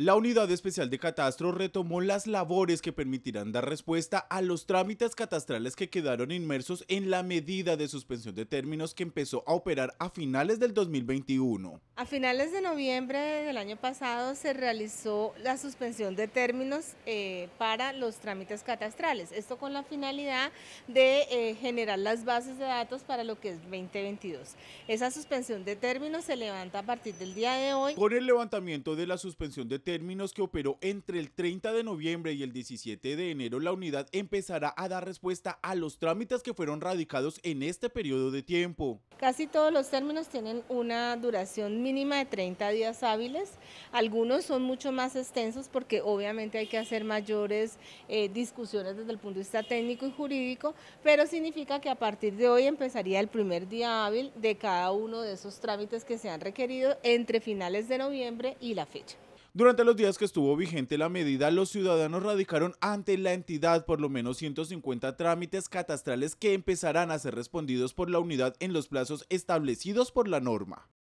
La Unidad Especial de Catastro retomó las labores que permitirán dar respuesta a los trámites catastrales que quedaron inmersos en la medida de suspensión de términos que empezó a operar a finales del 2021. A finales de noviembre del año pasado se realizó la suspensión de términos eh, para los trámites catastrales, esto con la finalidad de eh, generar las bases de datos para lo que es 2022. Esa suspensión de términos se levanta a partir del día de hoy. Con el levantamiento de la suspensión de términos que operó entre el 30 de noviembre y el 17 de enero, la unidad empezará a dar respuesta a los trámites que fueron radicados en este periodo de tiempo. Casi todos los términos tienen una duración mínima mínima de 30 días hábiles. Algunos son mucho más extensos porque obviamente hay que hacer mayores eh, discusiones desde el punto de vista técnico y jurídico, pero significa que a partir de hoy empezaría el primer día hábil de cada uno de esos trámites que se han requerido entre finales de noviembre y la fecha. Durante los días que estuvo vigente la medida, los ciudadanos radicaron ante la entidad por lo menos 150 trámites catastrales que empezarán a ser respondidos por la unidad en los plazos establecidos por la norma.